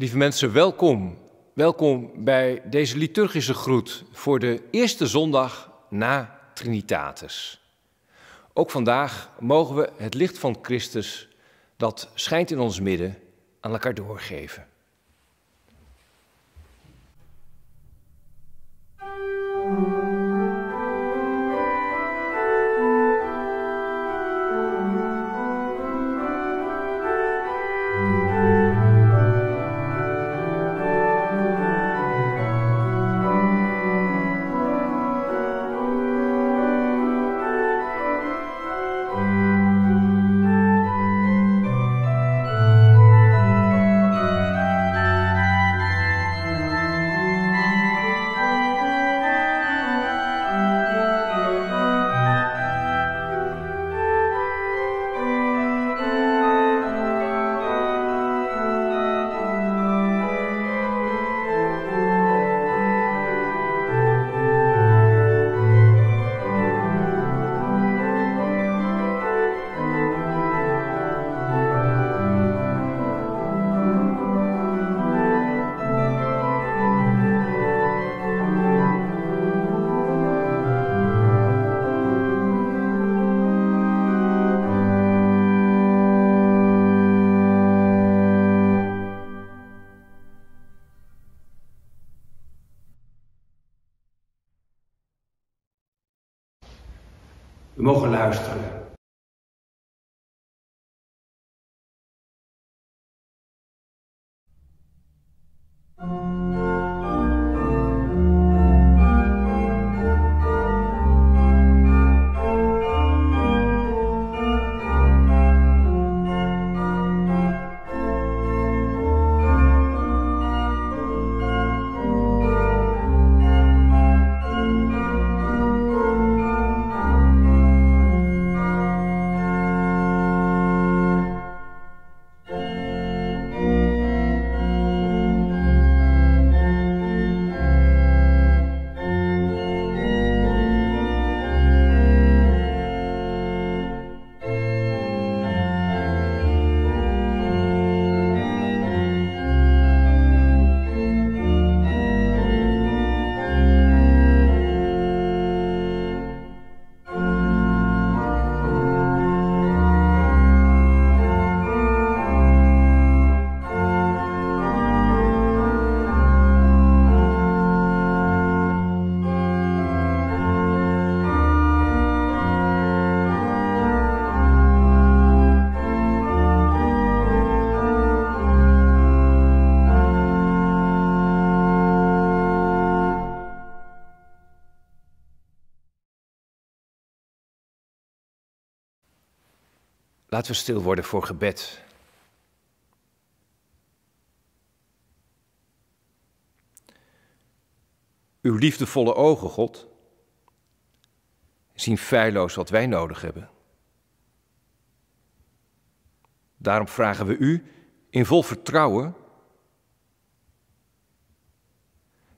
Lieve mensen, welkom. Welkom bij deze liturgische groet voor de eerste zondag na Trinitatis. Ook vandaag mogen we het licht van Christus dat schijnt in ons midden aan elkaar doorgeven. Laten we stil worden voor gebed. Uw liefdevolle ogen, God, zien feilloos wat wij nodig hebben. Daarom vragen we u in vol vertrouwen: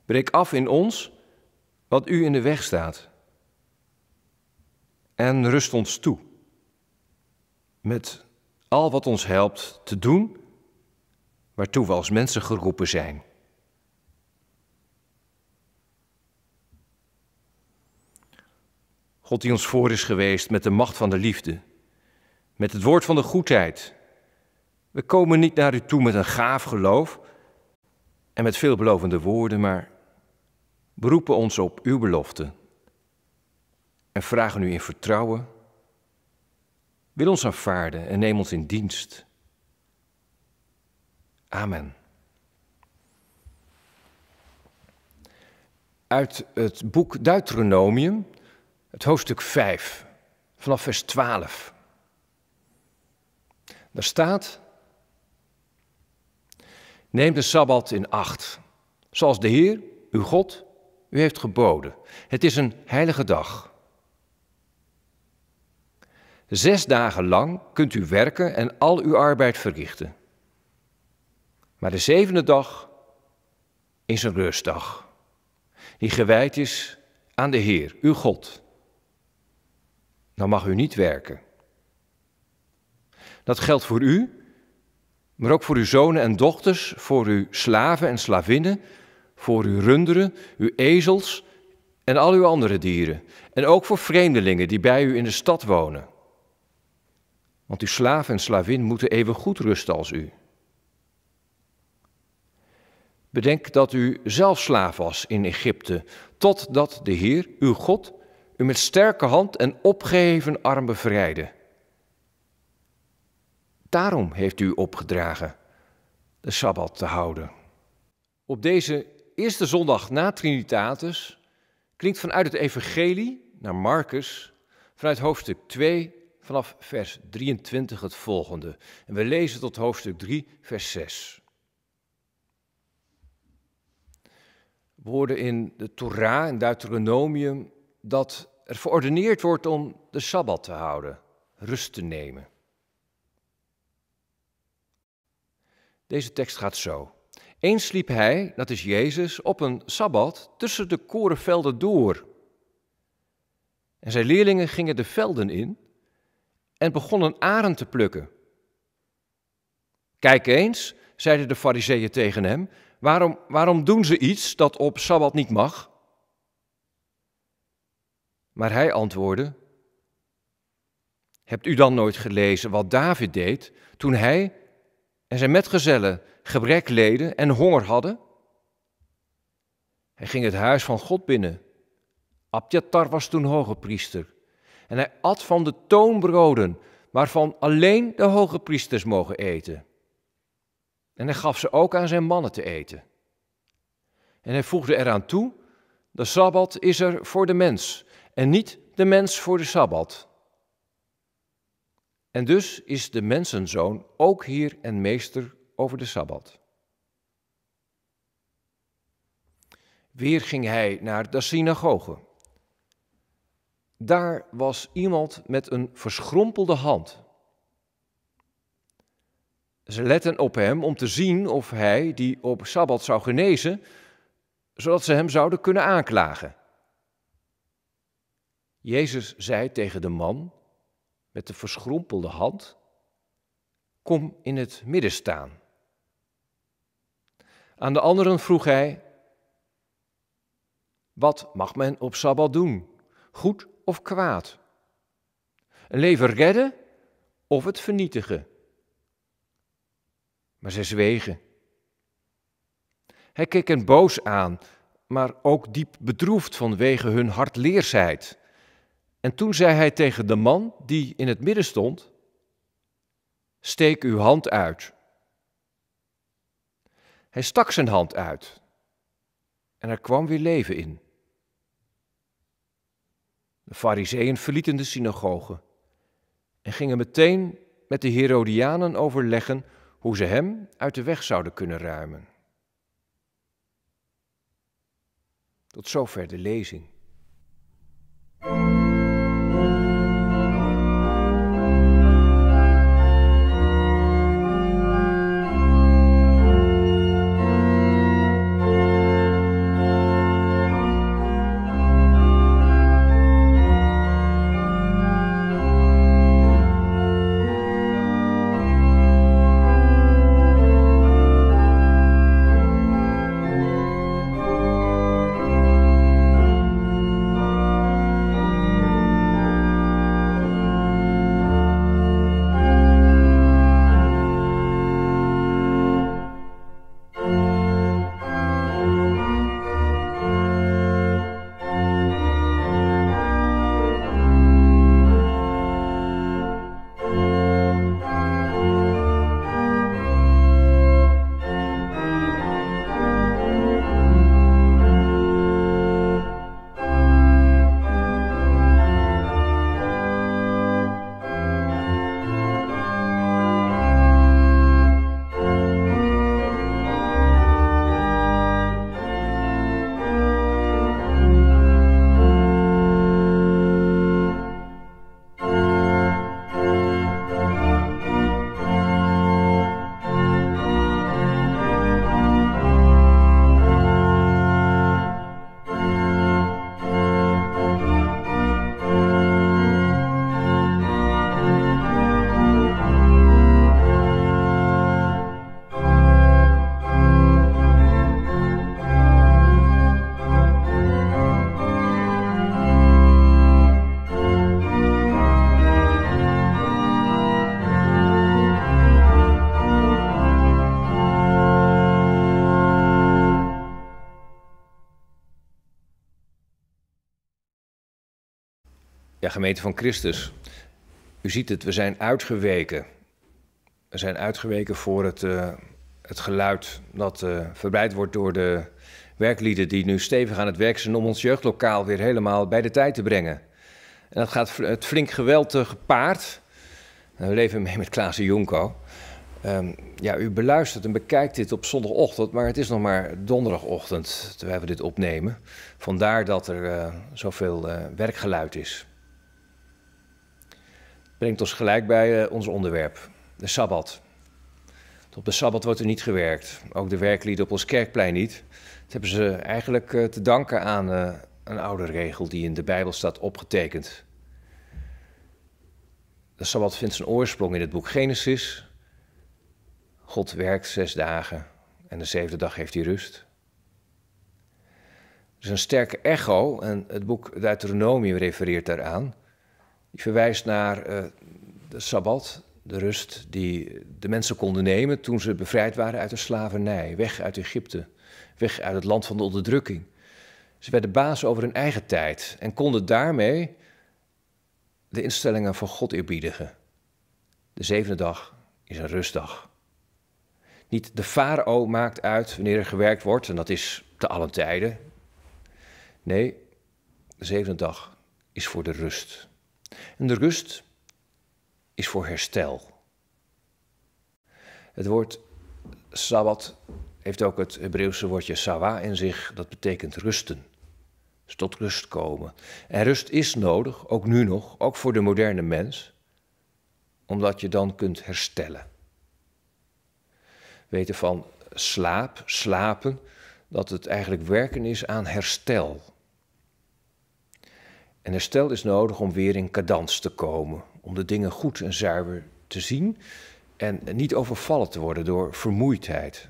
breek af in ons wat u in de weg staat en rust ons toe met al wat ons helpt te doen waartoe we als mensen geroepen zijn. God die ons voor is geweest met de macht van de liefde, met het woord van de goedheid. We komen niet naar u toe met een gaaf geloof en met veelbelovende woorden, maar beroepen ons op uw belofte en vragen u in vertrouwen wil ons aanvaarden en neem ons in dienst. Amen. Uit het boek Deuteronomium, het hoofdstuk 5, vanaf vers 12. Daar staat: Neem de sabbat in acht, zoals de Heer, uw God, u heeft geboden. Het is een heilige dag. Zes dagen lang kunt u werken en al uw arbeid verrichten. Maar de zevende dag is een rustdag, die gewijd is aan de Heer, uw God. Dan mag u niet werken. Dat geldt voor u, maar ook voor uw zonen en dochters, voor uw slaven en slavinnen, voor uw runderen, uw ezels en al uw andere dieren. En ook voor vreemdelingen die bij u in de stad wonen. Want uw slaaf en slavin moeten even goed rusten als u. Bedenk dat u zelf slaaf was in Egypte, totdat de Heer, uw God, u met sterke hand en opgeheven arm bevrijdde. Daarom heeft u opgedragen de Sabbat te houden. Op deze eerste zondag na Trinitatis klinkt vanuit het Evangelie naar Marcus, vanuit hoofdstuk 2, vanaf vers 23 het volgende. En we lezen tot hoofdstuk 3, vers 6. We in de Torah, in Deuteronomium, dat er verordeneerd wordt om de Sabbat te houden, rust te nemen. Deze tekst gaat zo. Eens liep hij, dat is Jezus, op een Sabbat tussen de korenvelden door. En zijn leerlingen gingen de velden in en begon een arend te plukken. Kijk eens, zeiden de fariseeën tegen hem, waarom, waarom doen ze iets dat op Sabbat niet mag? Maar hij antwoordde, hebt u dan nooit gelezen wat David deed toen hij en zijn metgezellen gebrek leden en honger hadden? Hij ging het huis van God binnen. Abjatar was toen hoge priester en hij at van de toonbroden, waarvan alleen de hoge priesters mogen eten. En hij gaf ze ook aan zijn mannen te eten. En hij voegde eraan toe, de Sabbat is er voor de mens en niet de mens voor de Sabbat. En dus is de mensenzoon ook hier en meester over de Sabbat. Weer ging hij naar de synagoge. Daar was iemand met een verschrompelde hand. Ze letten op hem om te zien of hij, die op sabbat zou genezen, zodat ze hem zouden kunnen aanklagen. Jezus zei tegen de man met de verschrompelde hand: Kom in het midden staan. Aan de anderen vroeg hij: Wat mag men op sabbat doen, goed of kwaad. Een leven redden of het vernietigen. Maar zij zwegen. Hij keek hen boos aan, maar ook diep bedroefd vanwege hun hardleersheid. En toen zei hij tegen de man die in het midden stond: Steek uw hand uit. Hij stak zijn hand uit en er kwam weer leven in. De fariseeën verlieten de synagoge en gingen meteen met de Herodianen overleggen hoe ze hem uit de weg zouden kunnen ruimen. Tot zover de lezing. gemeente van Christus. U ziet het, we zijn uitgeweken. We zijn uitgeweken voor het, eh, het geluid dat eh, verbreid wordt door de werklieden die nu stevig aan het werk zijn om ons jeugdlokaal weer helemaal bij de tijd te brengen. En dat gaat het flink geweld eh, gepaard. we leven mee met Klaas Jonko. Ehm, ja, u beluistert en bekijkt dit op zondagochtend, maar het is nog maar donderdagochtend terwijl we dit opnemen. Vandaar dat er zoveel werkgeluid is brengt ons gelijk bij eh, ons onderwerp, de Sabbat. Op de Sabbat wordt er niet gewerkt, ook de werklieden op ons kerkplein niet. Dat hebben ze eigenlijk eh, te danken aan eh, een oude regel die in de Bijbel staat opgetekend. De Sabbat vindt zijn oorsprong in het boek Genesis. God werkt zes dagen en de zevende dag heeft hij rust. Er is een sterke echo en het boek Deuteronomium refereert daaraan. Die verwijst naar eh, de sabbat, de rust die de mensen konden nemen toen ze bevrijd waren uit de slavernij, weg uit Egypte, weg uit het land van de onderdrukking. Ze werden baas over hun eigen tijd en konden daarmee de instellingen van God eerbiedigen. De zevende dag is een rustdag. Niet de farao maakt uit wanneer er gewerkt wordt, en dat is te allen tijden. Nee, de zevende dag is voor de rust. En de rust is voor herstel. Het woord sabbat heeft ook het Hebreeuwse woordje sawa in zich, dat betekent rusten. Dus tot rust komen. En rust is nodig, ook nu nog, ook voor de moderne mens, omdat je dan kunt herstellen. Weten van slaap, slapen, dat het eigenlijk werken is aan herstel. En herstel is nodig om weer in cadans te komen, om de dingen goed en zuiver te zien en niet overvallen te worden door vermoeidheid.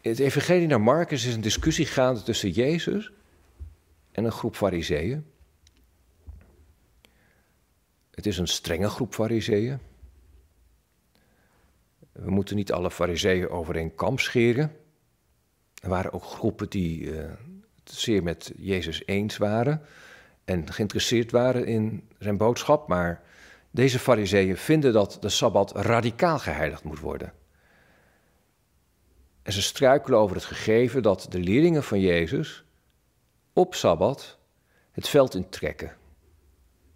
In het evangelie naar Marcus is een discussie gaande tussen Jezus en een groep fariseeën. Het is een strenge groep fariseeën. We moeten niet alle fariseeën over één kam scheren. Er waren ook groepen die het eh, zeer met Jezus eens waren en geïnteresseerd waren in zijn boodschap, maar deze fariseeën vinden dat de Sabbat radicaal geheiligd moet worden. En ze struikelen over het gegeven dat de leerlingen van Jezus op Sabbat het veld intrekken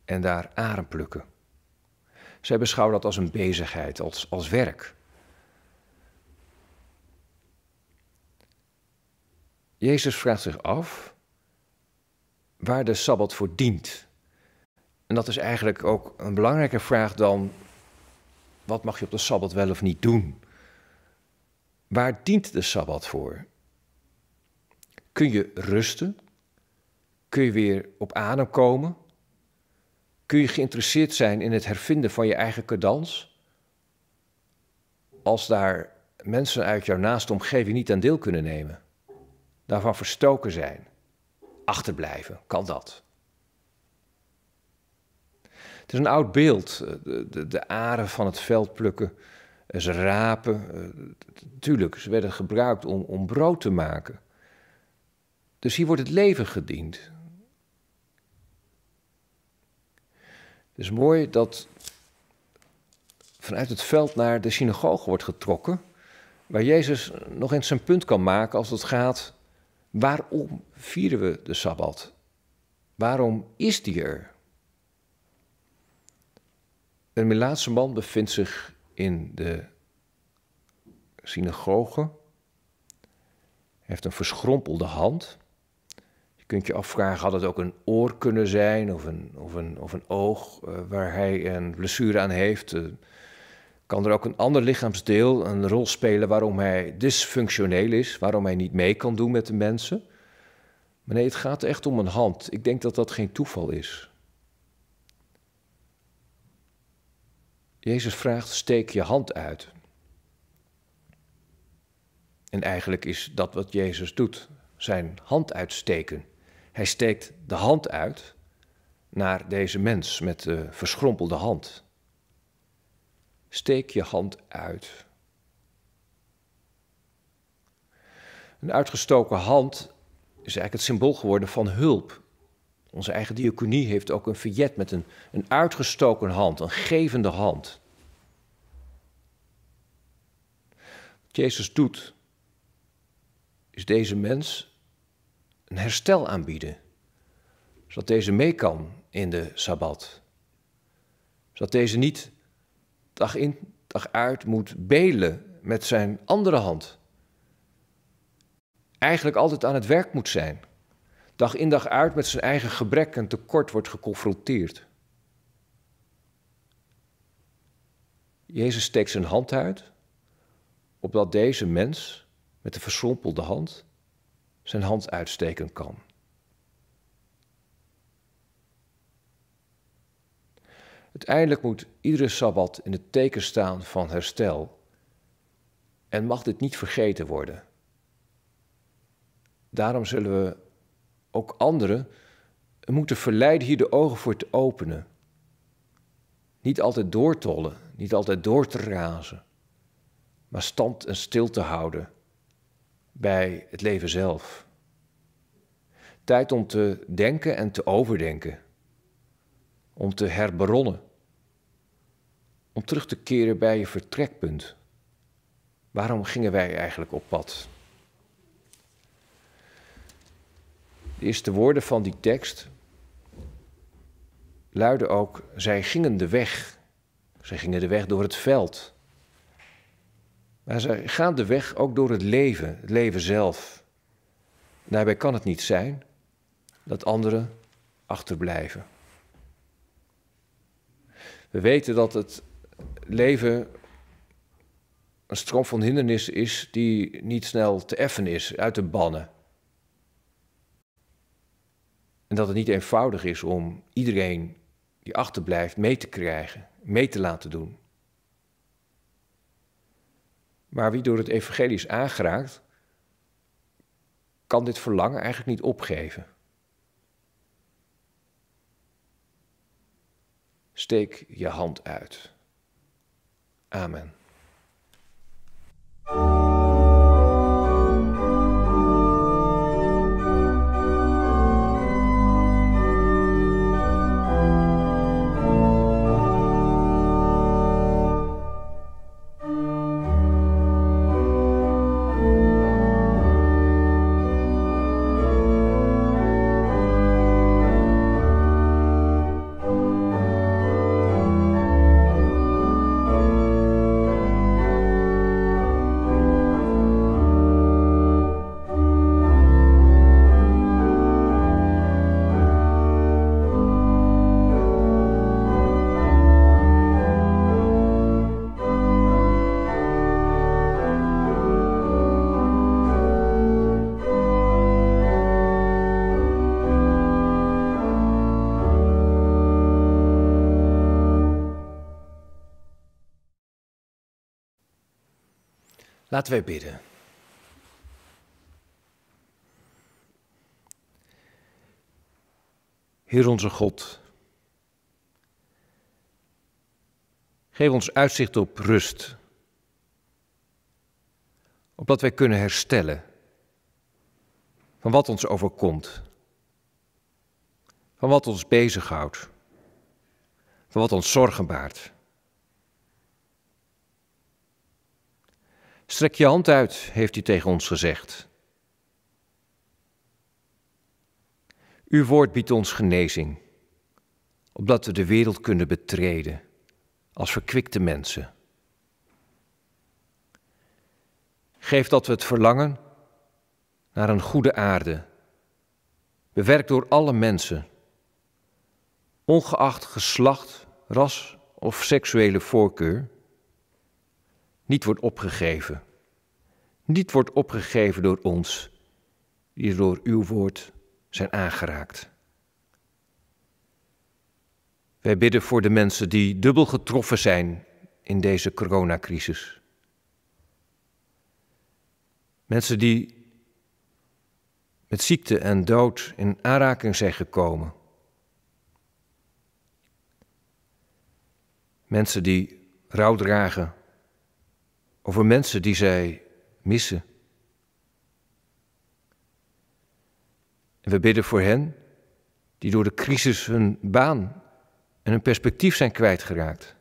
en daar aren plukken. Zij beschouwen dat als een bezigheid, als, als werk. Jezus vraagt zich af waar de Sabbat voor dient. En dat is eigenlijk ook een belangrijke vraag dan wat mag je op de Sabbat wel of niet doen? Waar dient de Sabbat voor? Kun je rusten? Kun je weer op adem komen? Kun je geïnteresseerd zijn in het hervinden van je eigen cadans? Als daar mensen uit jouw naaste omgeving niet aan deel kunnen nemen daarvan verstoken zijn, achterblijven, kan dat. Het is een oud beeld, eh, de, de, de aren van het veld plukken, eh, ze rapen. Eh, tuurlijk, ze werden gebruikt om, om brood te maken. Dus hier wordt het leven gediend. Het is mooi dat vanuit het veld naar de synagoge wordt getrokken, waar Jezus nog eens zijn punt kan maken als het gaat Waarom vieren we de Sabbat? Waarom is die er? Een Melaatse man bevindt zich in de synagoge. heeft een verschrompelde hand. Je kunt je afvragen, had het ook een oor kunnen zijn of een, of een, of een oog eh, waar hij een blessure aan heeft. Eh, kan er ook een ander lichaamsdeel een rol spelen waarom hij dysfunctioneel is, waarom hij niet mee kan doen met de mensen. Maar nee, het gaat echt om een hand. Ik denk dat dat geen toeval is. Jezus vraagt: steek je hand uit. En eigenlijk is dat wat Jezus doet, zijn hand uitsteken. Hij steekt de hand uit naar deze mens met de verschrompelde hand steek je hand uit. Een uitgestoken hand is eigenlijk het symbool geworden van hulp. Onze eigen diaconie heeft ook een vignet met een, een uitgestoken hand, een gevende hand. Wat Jezus doet, is deze mens een herstel aanbieden, zodat deze mee kan in de sabbat. Zodat deze niet dag in, dag uit moet belen met zijn andere hand. Eigenlijk altijd aan het werk moet zijn. Dag in, dag uit met zijn eigen gebrek en tekort wordt geconfronteerd. Jezus steekt zijn hand uit, opdat deze mens met de versrompelde hand zijn hand uitsteken kan. Uiteindelijk moet iedere sabbat in het teken staan van herstel en mag dit niet vergeten worden. Daarom zullen we ook anderen moeten verleiden hier de ogen voor te openen. Niet altijd doortollen, niet altijd door te razen, maar stand en stil te houden bij het leven zelf. Tijd om te denken en te overdenken om te herbronnen. om terug te keren bij je vertrekpunt. Waarom gingen wij eigenlijk op pad? De eerste woorden van die tekst luiden ook: zij gingen de weg. Zij gingen de weg door het veld. Maar zij gaan de weg ook door het leven, het leven zelf. Daarbij kan het niet zijn dat anderen achterblijven. We weten dat het leven een stroom van hindernissen is die niet snel te effen is, uit te bannen. En dat het niet eenvoudig is om iedereen die achterblijft mee te krijgen, mee te laten doen. Maar wie door het evangelie is aangeraakt, kan dit verlangen eigenlijk niet opgeven. Steek je hand uit. Amen. Laten wij bidden. Heer onze God, geef ons uitzicht op rust, opdat wij kunnen herstellen van wat ons overkomt, van wat ons bezighoudt, van wat ons zorgen baart. Strek je hand uit, heeft hij tegen ons gezegd. Uw woord biedt ons genezing, opdat we de wereld kunnen betreden als verkwikte mensen. Geef dat we het verlangen naar een goede aarde, bewerkt door alle mensen, ongeacht geslacht, ras of seksuele voorkeur niet wordt opgegeven. Niet wordt opgegeven door ons, die door uw woord zijn aangeraakt. Wij bidden voor de mensen die dubbel getroffen zijn in deze coronacrisis. Mensen die met ziekte en dood in aanraking zijn gekomen. Mensen die rouw dragen over mensen die zij missen. En we bidden voor hen die door de crisis hun baan en hun perspectief zijn kwijtgeraakt.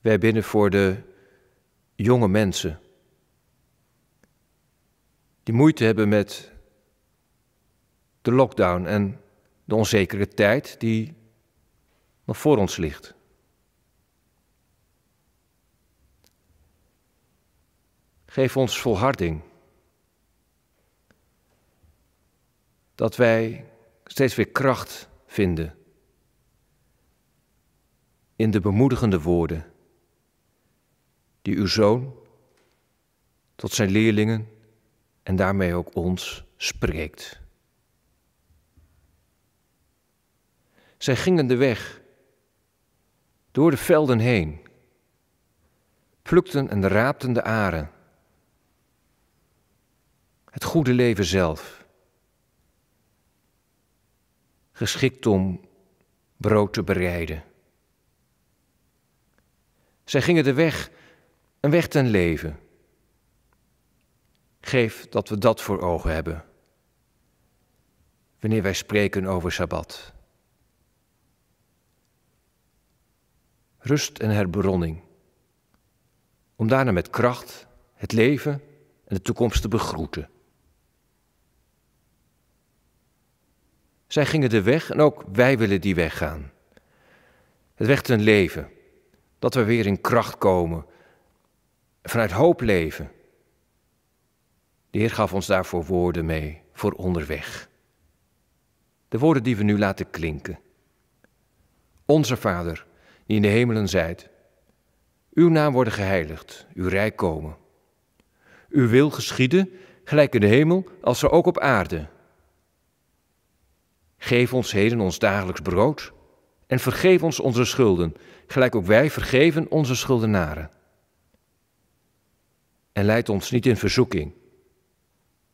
Wij bidden voor de jonge mensen die moeite hebben met de lockdown en de onzekere tijd die nog voor ons ligt. Geef ons volharding. Dat wij steeds weer kracht vinden in de bemoedigende woorden die uw zoon tot zijn leerlingen en daarmee ook ons spreekt. Zij gingen de weg door de velden heen, plukten en raapten de aren goede leven zelf. Geschikt om brood te bereiden. Zij gingen de weg, een weg ten leven. Geef dat we dat voor ogen hebben. Wanneer wij spreken over Sabbat. Rust en herbronning Om daarna met kracht het leven en de toekomst te begroeten. Zij gingen de weg en ook wij willen die weg gaan. Het werd ten leven, dat we weer in kracht komen, vanuit hoop leven. De Heer gaf ons daarvoor woorden mee, voor onderweg. De woorden die we nu laten klinken. Onze Vader, die in de hemelen zijt, uw naam worden geheiligd, uw rijk komen. Uw wil geschieden, gelijk in de hemel, als er ook op aarde, Geef ons heden ons dagelijks brood en vergeef ons onze schulden, gelijk ook wij vergeven onze schuldenaren. En leid ons niet in verzoeking,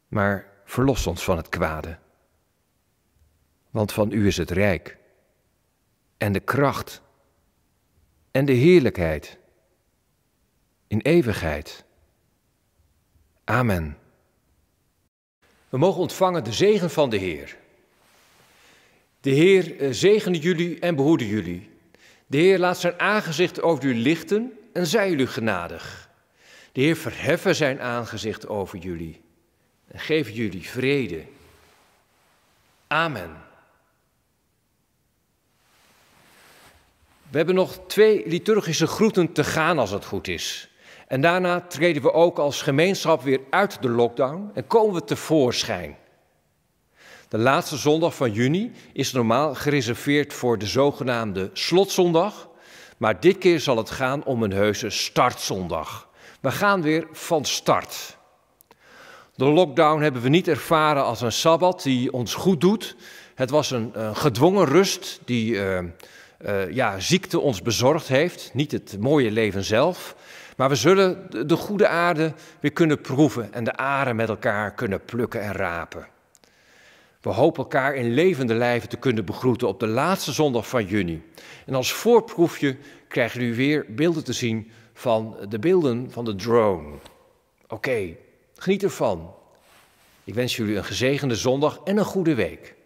maar verlos ons van het kwade. Want van u is het rijk en de kracht en de heerlijkheid in eeuwigheid. Amen. We mogen ontvangen de zegen van de Heer. De Heer eh, zegene jullie en behoede jullie. De Heer laat zijn aangezicht over u lichten en zij jullie genadig. De Heer verheffen zijn aangezicht over jullie en geef jullie vrede. Amen. We hebben nog twee liturgische groeten te gaan als het goed is. En daarna treden we ook als gemeenschap weer uit de lockdown en komen we tevoorschijn. De laatste zondag van juni is normaal gereserveerd voor de zogenaamde slotzondag. Maar dit keer zal het gaan om een heuse startzondag. We gaan weer van start. De lockdown hebben we niet ervaren als een sabbat die ons goed doet. Het was een, gedwongen rust die eh, eh, ja, ziekte ons bezorgd heeft. Niet het mooie leven zelf. Maar we zullen de goede aarde weer kunnen proeven en de aren met elkaar kunnen plukken en rapen. We hopen elkaar in levende lijven te kunnen begroeten op de laatste zondag van juni. En als voorproefje krijgen u weer beelden te zien van de beelden van de drone. Oké, geniet ervan. Ik wens jullie een gezegende zondag en een goede week.